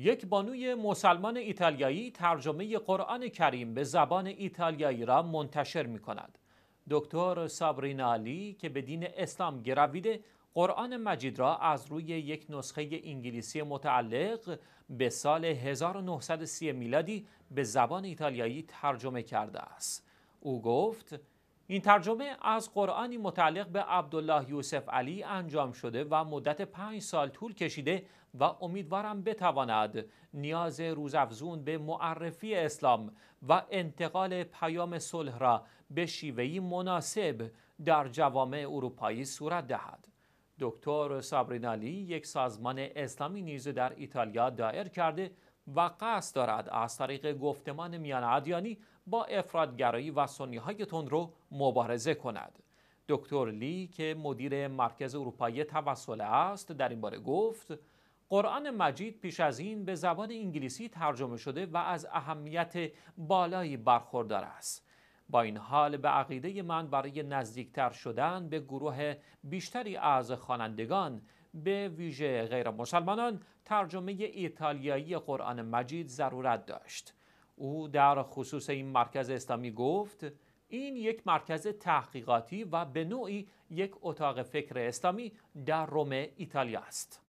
یک بانوی مسلمان ایتالیایی ترجمه قرآن کریم به زبان ایتالیایی را منتشر می کند. دکتر سابرینالی که به دین اسلام گرویده قرآن مجید را از روی یک نسخه انگلیسی متعلق به سال 1930 میلادی به زبان ایتالیایی ترجمه کرده است. او گفت این ترجمه از قرآنی متعلق به عبدالله یوسف علی انجام شده و مدت پنج سال طول کشیده و امیدوارم بتواند نیاز روزافزون به معرفی اسلام و انتقال پیام صلح را به شیوهی مناسب در جوامع اروپایی صورت دهد. دکتر سابرینالی یک سازمان اسلامی نیز در ایتالیا دایر کرده و قصد دارد از طریق گفتمان میان ادیانی با افرادگرایی و سنی های تندرو مبارزه کند. دکتر لی که مدیر مرکز اروپایی توسل است در این باره گفت قرآن مجید پیش از این به زبان انگلیسی ترجمه شده و از اهمیت بالایی برخوردار است. با این حال به عقیده من برای نزدیکتر شدن به گروه بیشتری از خوانندگان به ویژه غیر مسلمانان ترجمه ایتالیایی قرآن مجید ضرورت داشت او در خصوص این مرکز اسلامی گفت این یک مرکز تحقیقاتی و به نوعی یک اتاق فکر اسلامی در روم ایتالیا است